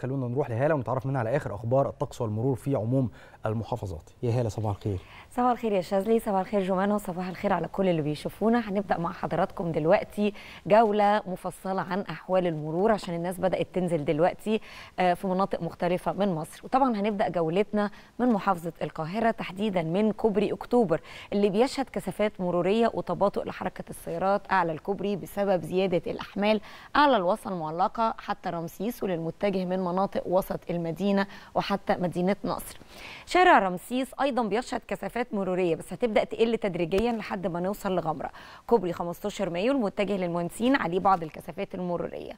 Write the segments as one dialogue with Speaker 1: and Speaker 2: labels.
Speaker 1: خلونا نروح لهاله ونتعرف منها على اخر اخبار الطقس والمرور في عموم المحافظات يا هاله صباح الخير صباح الخير يا شاذلي صباح الخير جمانه صباح الخير على كل اللي بيشوفونا هنبدا مع حضراتكم دلوقتي جوله مفصله عن احوال المرور عشان الناس بدات تنزل دلوقتي آه، في مناطق مختلفه من مصر وطبعا هنبدا جولتنا من محافظه القاهره تحديدا من كوبري اكتوبر اللي بيشهد كثافات مروريه وتباطؤ لحركه السيارات اعلى الكوبري بسبب زياده الاحمال اعلى الوصل المعلقه حتى رمسيس وللمتجه من مناطق وسط المدينة وحتى مدينة نصر شارع رمسيس أيضا بيشهد كثافات مرورية بس هتبدأ تقل تدريجيا لحد ما نوصل لغمرة كوبري 15 مايو المتجه للمهندسين عليه بعض الكثافات المرورية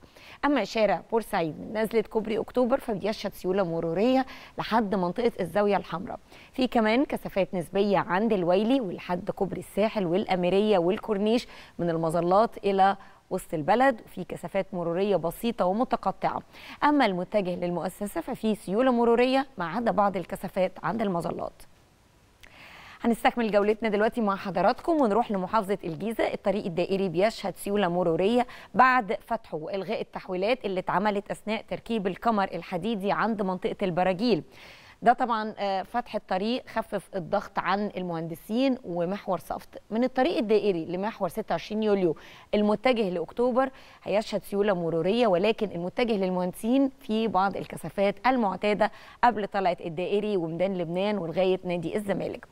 Speaker 1: أما شارع بورسعيد من نزلة كوبري أكتوبر فبيشهد سيولة مرورية لحد منطقة الزاوية الحمراء في كمان كثافات نسبية عند الويلي ولحد كوبري الساحل والأميرية والكورنيش من المظلات إلى وسط البلد وفي كثافات مرورية بسيطة ومتقطعة أما المتجه للمؤسسة ففي سيولة مرورية ما عدا بعض الكثافات عند المظلات هنستكمل جولتنا دلوقتي مع حضراتكم ونروح لمحافظة الجيزة الطريق الدائري بيشهد سيولة مرورية بعد فتحه وإلغاء التحويلات اللي اتعملت أثناء تركيب القمر الحديدي عند منطقة البراجيل ده طبعا آه، فتح الطريق خفف الضغط عن المهندسين ومحور صفت من الطريق الدائري لمحور 26 يوليو المتجه لاكتوبر هيشهد سيوله مروريه ولكن المتجه للمهندسين في بعض الكثافات المعتاده قبل طلعه الدائري وميدان لبنان ولغايه نادي الزمالك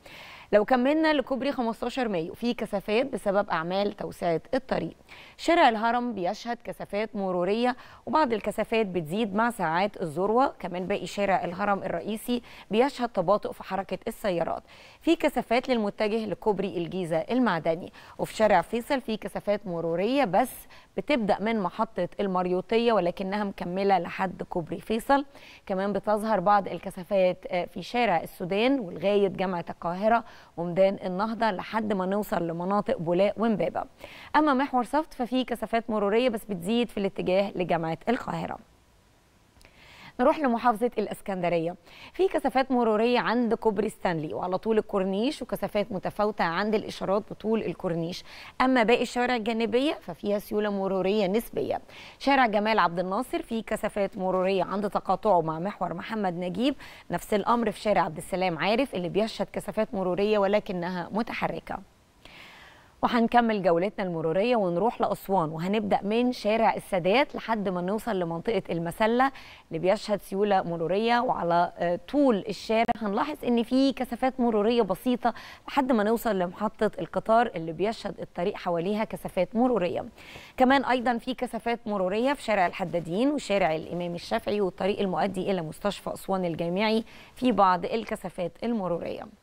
Speaker 1: لو كملنا لكوبري 15 مايو في كثافات بسبب أعمال توسعة الطريق شارع الهرم بيشهد كثافات مرورية وبعض الكثافات بتزيد مع ساعات الذروة كمان باقي شارع الهرم الرئيسي بيشهد تباطؤ في حركة السيارات في كثافات للمتجه لكوبري الجيزة المعدني وفي شارع فيصل في كثافات مرورية بس بتبدأ من محطة المريوطية ولكنها مكملة لحد كوبري فيصل كمان بتظهر بعض الكثافات آه، في شارع السودان ولغاية جامعة القاهرة وميدان النهضة لحد ما نوصل لمناطق بولاق ومبابة أما محور صفت ففي كثافات مرورية بس بتزيد في الاتجاه لجامعة القاهرة نروح لمحافظه الاسكندريه في كثافات مروريه عند كوبري ستانلي وعلى طول الكورنيش وكثافات متفاوته عند الاشارات بطول الكورنيش اما باقي الشوارع الجانبيه ففيها سيوله مروريه نسبيه شارع جمال عبد الناصر في كثافات مروريه عند تقاطعه مع محور محمد نجيب نفس الامر في شارع عبد السلام عارف اللي بيشهد كثافات مروريه ولكنها متحركه وهنكمل جولتنا المروريه ونروح لاسوان وهنبدا من شارع السادات لحد ما نوصل لمنطقه المسله اللي بيشهد سيوله مروريه وعلى آه، طول الشارع هنلاحظ ان في كثافات مروريه بسيطه لحد ما نوصل لمحطه القطار اللي بيشهد الطريق حواليها كثافات مروريه كمان ايضا في كثافات مروريه في شارع الحدادين وشارع الامام الشافعي والطريق المؤدي الى مستشفى اسوان الجامعي في بعض الكثافات المروريه